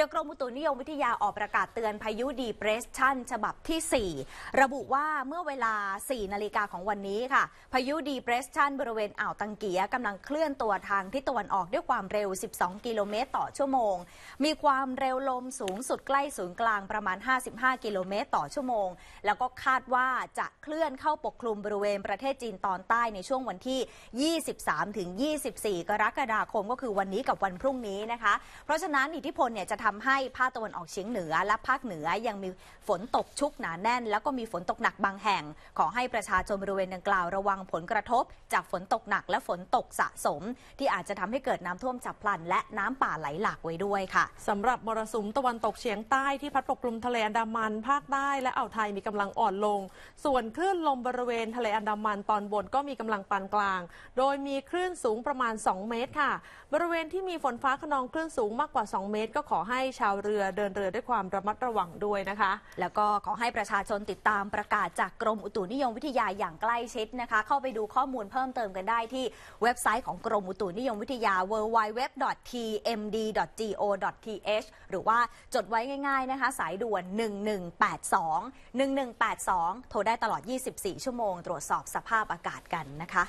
ดยกรมอุตุนิยมวิทยาออกประกาศเตือนพายุดีเพรสชันฉบับที่ 4 ระบุว่าเมื่อเวลา 4 นาฬิกาของวันนี้ค่ะ พายุดีเพรสชันบริเวณอ่าวตังเกียกำลังเคลื่อนตัวทางทิศตะวันออกด้วยความเร็ว 12 กิโลเมตร ต่อชั่วโมง มีความเร็วลมสูงสุดใกล้ศูนย์กลางประมาณ 55 กิโลเมตร ต่อชั่วโมง แล้วก็คาดว่าจะเคลื่อนเข้าปกคลุมบริเวณประเทศจีนตอนใต้ในช่วงวันที่ 23ถึง24 กรกฎาคมก็คือวันนี้กับวันพรุ่งนี้นะคะเพราะฉะนั้นอิทธิพลเนี่ยจะททำให้ ภาคตะวันออกเฉียงเหนือ และภาคเหนือยังมีฝนตกชุกหนาแน่น แล้วก็มีฝนตกหนักบางแห่ง ขอให้ประชาชนบริเวณดังกล่าวระวังผลกระทบ จากฝนตกหนักและฝนตกสะสม ที่อาจจะทำให้เกิดน้ำท่วมฉับพลัน และน้ำป่าไหลหลากไว้ด้วยค่ะ สำหรับมรสุมตะวันตกเฉียงใต้ที่พัดปกคลุมทะเลอันดามันภาคใต้และอ่าวไทยมีกำลังอ่อนลง ส่วนคลื่นลมบริเวณทะเลอันดามันตอนบนก็มีกำลังปานกลางโดยมีคลื่นสูงประมาณ 2 เมตรค่ะ บริเวณที่มีฝนฟ้าขนองคลื่นสูงมากกว่า 2 เมตร ก็ขอให้ให้ชาวเรือเดินเรือด้วยความระมัดระวังด้วยนะคะ แล้วก็ขอให้ประชาชนติดตามประกาศจากกรมอุตุนิยมวิทยาอย่างใกล้ชิดนะคะ เข้าไปดูข้อมูลเพิ่มเติมกันได้ที่เว็บไซต์ของกรมอุตุนิยมวิทยา www.tmd.go.th หรือว่าจดไว้ง่ายๆนะคะสายด่วน 1182 1182 โทรได้ตลอด 24 ชั่วโมง ตรวจสอบสภาพอากาศกันนะคะ